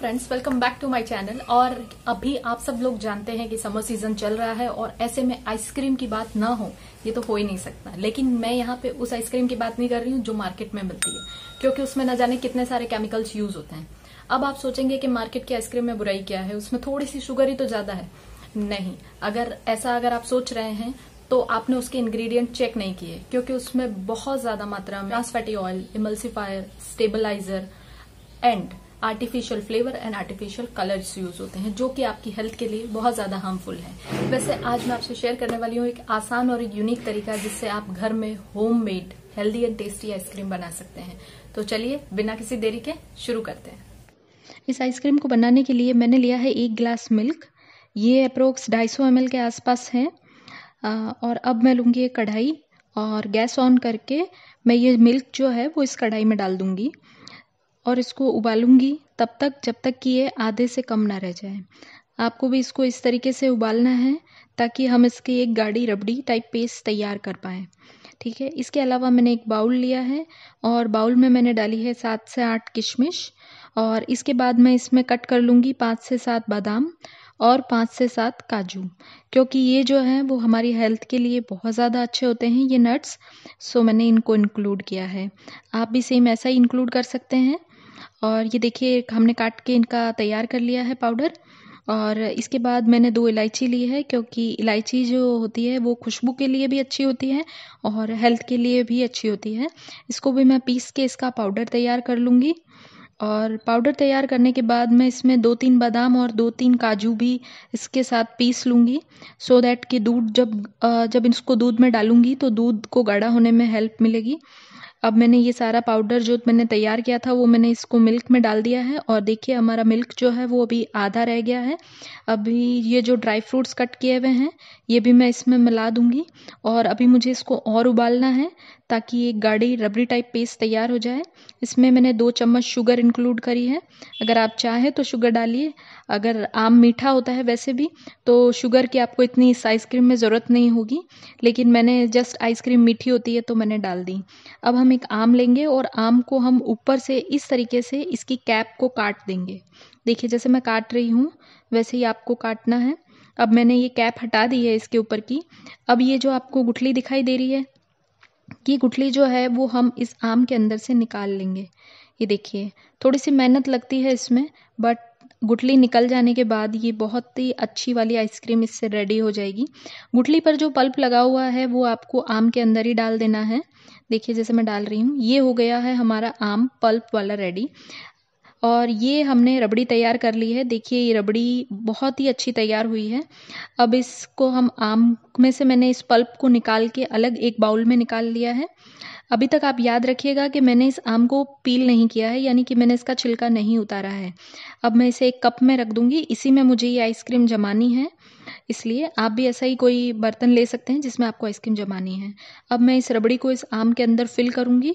friends welcome back to my channel और अभी आप सब लोग जानते हैं कि समर सीजन चल रहा है और ऐसे में आइसक्रीम की बात ना हो ये तो हो ही नहीं सकता लेकिन मैं यहाँ पे उस आइसक्रीम की बात नहीं कर रही हूँ जो मार्केट में मिलती है क्योंकि उसमें न जाने कितने सारे केमिकल्स यूज होते हैं अब आप सोचेंगे कि मार्केट की आइसक्रीम में बुराई क्या है उसमें थोड़ी सी शुगर ही तो ज्यादा है नहीं अगर ऐसा अगर आप सोच रहे हैं तो आपने उसके इंग्रेडिएंट चेक नहीं किए क्योंकि उसमें बहुत ज्यादा मात्रा में fatty oil emulsifier stabiliser and artificial flavour and artificial colours use होते हैं जो कि आपकी हेल्थ के लिए बहुत ज्यादा हार्मफुल है वैसे आज मैं आपसे शेयर करने वाली हूँ एक आसान और एक यूनिक तरीका जिससे आप घर में home made healthy and tasty ice cream बना सकते हैं तो चलिए बिना किसी देरी के शुरू करते हैं इस आइसक्रीम को बनाने के लिए मैंने लिया है एक ग्लास मिल्क ये अप्रोक्स 250 ml के आसपास है और अब मैं लूंगी एक कढ़ाई और गैस ऑन करके मैं ये मिल्क जो है वो इस कढ़ाई में डाल दूंगी और इसको उबालूंगी तब तक जब तक कि ये आधे से कम ना रह जाए आपको भी इसको इस तरीके से उबालना है ताकि हम इसकी एक गाढ़ी रबड़ी टाइप पेस्ट तैयार कर पाएँ ठीक है इसके अलावा मैंने एक बाउल लिया है और बाउल में मैंने डाली है सात से आठ किशमिश और इसके बाद मैं इसमें कट कर लूँगी पाँच से सात बादाम और पाँच से सात काजू क्योंकि ये जो है वो हमारी हेल्थ के लिए बहुत ज़्यादा अच्छे होते हैं ये नट्स सो मैंने इनको इंक्लूड किया है आप भी सेम ऐसा ही इंक्लूड कर सकते हैं और ये देखिए हमने काट के इनका तैयार कर लिया है पाउडर और इसके बाद मैंने दो इलायची ली है क्योंकि इलायची जो होती है वो खुशबू के लिए भी अच्छी होती है और हेल्थ के लिए भी अच्छी होती है इसको भी मैं पीस के इसका पाउडर तैयार कर लूँगी और पाउडर तैयार करने के बाद मैं इसमें दो तीन बादाम और दो तीन काजू भी इसके साथ पीस लूँगी सो दैट कि दूध जब जब इसको दूध में डालूँगी तो दूध को गाढ़ा होने में हेल्प मिलेगी अब मैंने ये सारा पाउडर जो मैंने तैयार किया था वो मैंने इसको मिल्क में डाल दिया है और देखिए हमारा मिल्क जो है वो अभी आधा रह गया है अभी ये जो ड्राई फ्रूट्स कट किए हुए हैं ये भी मैं इसमें मिला दूँगी और अभी मुझे इसको और उबालना है ताकि ये गाढ़ी रबड़ी टाइप पेस्ट तैयार हो जाए इसमें मैंने दो चम्मच शुगर इंक्लूड करी है अगर आप चाहें तो शुगर डालिए अगर आम मीठा होता है वैसे भी तो शुगर की आपको इतनी इस आइसक्रीम में ज़रूरत नहीं होगी लेकिन मैंने जस्ट आइसक्रीम मीठी होती है तो मैंने डाल दी अब हम हम एक आम लेंगे और आम को हम ऊपर से इस तरीके से इसकी कैप को काट देंगे देखिए जैसे मैं काट रही हूँ वैसे ही आपको काटना है अब मैंने ये कैप हटा दी है इसके ऊपर की अब ये जो आपको गुठली दिखाई दे रही है ये गुठली जो है वो हम इस आम के अंदर से निकाल लेंगे ये देखिए थोड़ी सी मेहनत लगती है इसमें बट गुठली निकल जाने के बाद ये बहुत ही अच्छी वाली आइसक्रीम इससे रेडी हो जाएगी गुठली पर जो पल्प लगा हुआ है वो आपको आम के अंदर ही डाल देना है देखिए जैसे मैं डाल रही हूँ ये हो गया है हमारा आम पल्प वाला रेडी और ये हमने रबड़ी तैयार कर ली है देखिए ये रबड़ी बहुत ही अच्छी तैयार हुई है अब इसको हम आम में से मैंने इस पल्प को निकाल के अलग एक बाउल में निकाल लिया है अभी तक आप याद रखिएगा कि मैंने इस आम को पील नहीं किया है यानी कि मैंने इसका छिलका नहीं उतारा है अब मैं इसे एक कप में रख दूंगी इसी में मुझे ये आइसक्रीम जमानी है इसलिए आप भी ऐसा ही कोई बर्तन ले सकते हैं जिसमें आपको आइसक्रीम जमानी है अब मैं इस रबड़ी को इस आम के अंदर फिल करूँगी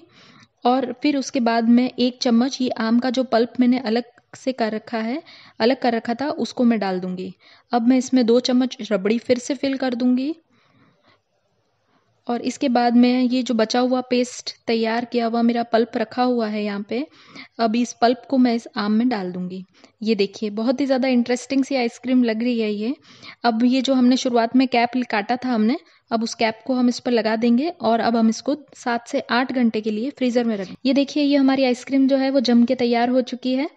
और फिर उसके बाद मैं एक चम्मच ये आम का जो पल्प मैंने अलग से कर रखा है अलग कर रखा था उसको मैं डाल दूँगी अब मैं इसमें दो चम्मच रबड़ी फिर से फिल कर दूंगी और इसके बाद मैं ये जो बचा हुआ पेस्ट तैयार किया हुआ मेरा पल्प रखा हुआ है यहाँ पे अब इस पल्प को मैं इस आम में डाल दूंगी ये देखिए बहुत ही ज़्यादा इंटरेस्टिंग सी आइसक्रीम लग रही है ये अब ये जो हमने शुरुआत में कैप काटा था हमने अब उस कैप को हम इस पर लगा देंगे और अब हम इसको सात से आठ घंटे के लिए फ्रीज़र में रखें ये देखिए ये हमारी आइसक्रीम जो है वो जम के तैयार हो चुकी है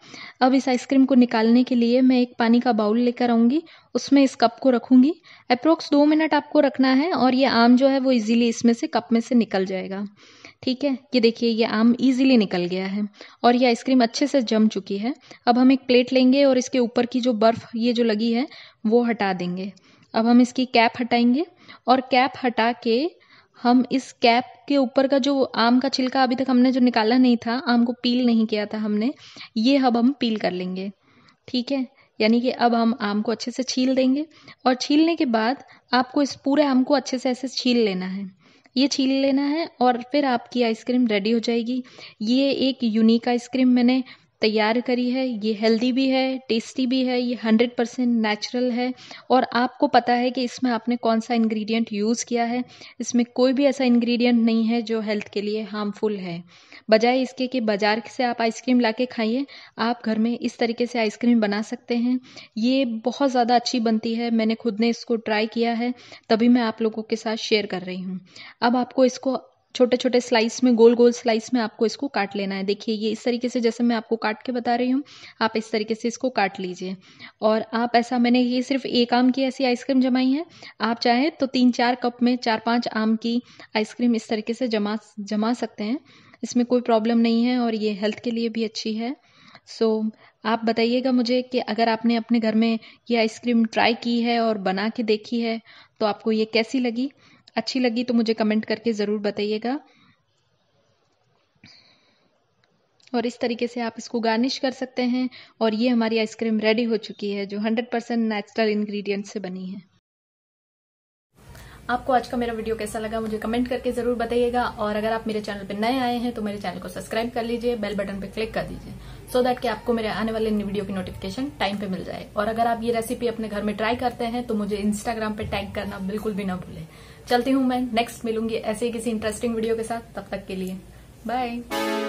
अब इस आइसक्रीम को निकालने के लिए मैं एक पानी का बाउल लेकर आऊंगी उसमें इस कप को रखूंगी अप्रोक्स दो मिनट आपको रखना है और ये आम जो है वो इजिली इसमें से कप में से निकल जाएगा ठीक है ये देखिए ये आम इजिली निकल गया है और ये आइसक्रीम अच्छे से जम चुकी है अब हम एक प्लेट लेंगे और इसके ऊपर की जो बर्फ़ ये जो लगी है वो हटा देंगे अब हम इसकी कैप हटाएंगे और कैप हटा के हम इस कैप के ऊपर का जो आम का छिलका अभी तक हमने जो निकाला नहीं था आम को पील नहीं किया था हमने ये अब हम पील कर लेंगे ठीक है यानी कि अब हम आम को अच्छे से छील देंगे और छीलने के बाद आपको इस पूरे आम को अच्छे से ऐसे छील लेना है ये छील लेना है और फिर आपकी आइसक्रीम रेडी हो जाएगी ये एक यूनिक आइसक्रीम मैंने तैयार करी है ये हेल्दी भी है टेस्टी भी है ये हंड्रेड परसेंट नेचुरल है और आपको पता है कि इसमें आपने कौन सा इंग्रेडिएंट यूज़ किया है इसमें कोई भी ऐसा इंग्रेडिएंट नहीं है जो हेल्थ के लिए हार्मफुल है बजाय इसके कि बाज़ार से आप आइसक्रीम ला के खाइए आप घर में इस तरीके से आइसक्रीम बना सकते हैं ये बहुत ज़्यादा अच्छी बनती है मैंने खुद ने इसको ट्राई किया है तभी मैं आप लोगों के साथ शेयर कर रही हूँ अब आपको इसको छोटे छोटे स्लाइस में गोल गोल स्लाइस में आपको इसको काट लेना है देखिए ये इस तरीके से जैसे मैं आपको काट के बता रही हूँ आप इस तरीके से इसको काट लीजिए और आप ऐसा मैंने ये सिर्फ एक आम की ऐसी आइसक्रीम जमाई है आप चाहें तो तीन चार कप में चार पाँच आम की आइसक्रीम इस तरीके से जमा जमा सकते हैं इसमें कोई प्रॉब्लम नहीं है और ये हेल्थ के लिए भी अच्छी है सो so, आप बताइएगा मुझे कि अगर आपने अपने घर में ये आइसक्रीम ट्राई की है और बना के देखी है तो आपको ये कैसी लगी अच्छी लगी तो मुझे कमेंट करके ज़रूर बताइएगा और इस तरीके से आप इसको गार्निश कर सकते हैं और ये हमारी आइसक्रीम रेडी हो चुकी है जो 100 परसेंट नेचुरल इन्ग्रीडियंट से बनी है आपको आज का मेरा वीडियो कैसा लगा मुझे कमेंट करके जरूर बताइएगा और अगर आप मेरे चैनल पर नए आए हैं तो मेरे चैनल को सब्सक्राइब कर लीजिए बेल बटन पर क्लिक कर दीजिए सो so दैट कि आपको मेरे आने वाले वीडियो की नोटिफिकेशन टाइम पे मिल जाए और अगर आप ये रेसिपी अपने घर में ट्राई करते हैं तो मुझे इंस्टाग्राम पे टैग करना बिल्कुल भी ना भूलें चलती हूँ मैं नेक्स्ट मिलूंगी ऐसे ही किसी इंटरेस्टिंग वीडियो के साथ तब तक के लिए बाय